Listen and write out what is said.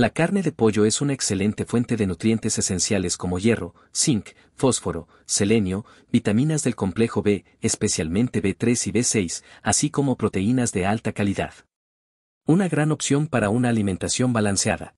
La carne de pollo es una excelente fuente de nutrientes esenciales como hierro, zinc, fósforo, selenio, vitaminas del complejo B, especialmente B3 y B6, así como proteínas de alta calidad. Una gran opción para una alimentación balanceada.